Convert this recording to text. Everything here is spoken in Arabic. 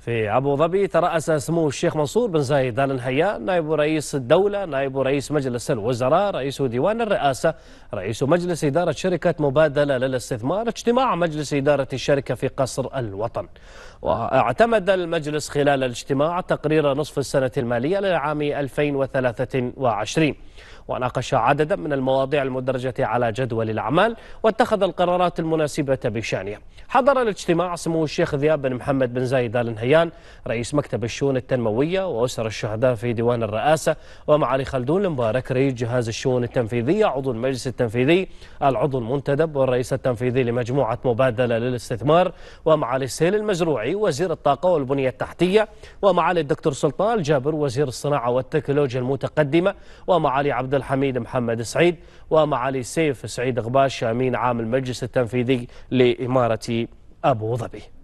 في أبو ظبي ترأس سمو الشيخ منصور بن زايد آل نهيان نائب رئيس الدولة نائب رئيس مجلس الوزراء رئيس ديوان الرئاسة رئيس مجلس إدارة شركة مبادلة للاستثمار اجتماع مجلس إدارة الشركة في قصر الوطن واعتمد المجلس خلال الاجتماع تقرير نصف السنة المالية للعام 2023 وناقش عددا من المواضيع المدرجة على جدول الأعمال واتخذ القرارات المناسبة بشأنها حضر الاجتماع سمو الشيخ ذياب بن محمد بن زايد آل نهيان رئيس مكتب الشؤون التنموية وأسر الشهداء في ديوان الرئاسة ومعالي خلدون المبارك رئيس جهاز الشؤون التنفيذية عضو المجلس التنفيذي العضو المنتدب والرئيس التنفيذي لمجموعة مبادلة للاستثمار ومعالي سهيل المزروعي وزير الطاقة والبنية التحتية ومعالي الدكتور سلطان الجابر وزير الصناعة والتكنولوجيا المتقدمة ومعالي عبد الحميد محمد سعيد ومعالي سيف سعيد غباش أمين عام المجلس التنفيذي لإمارة أبو ظبي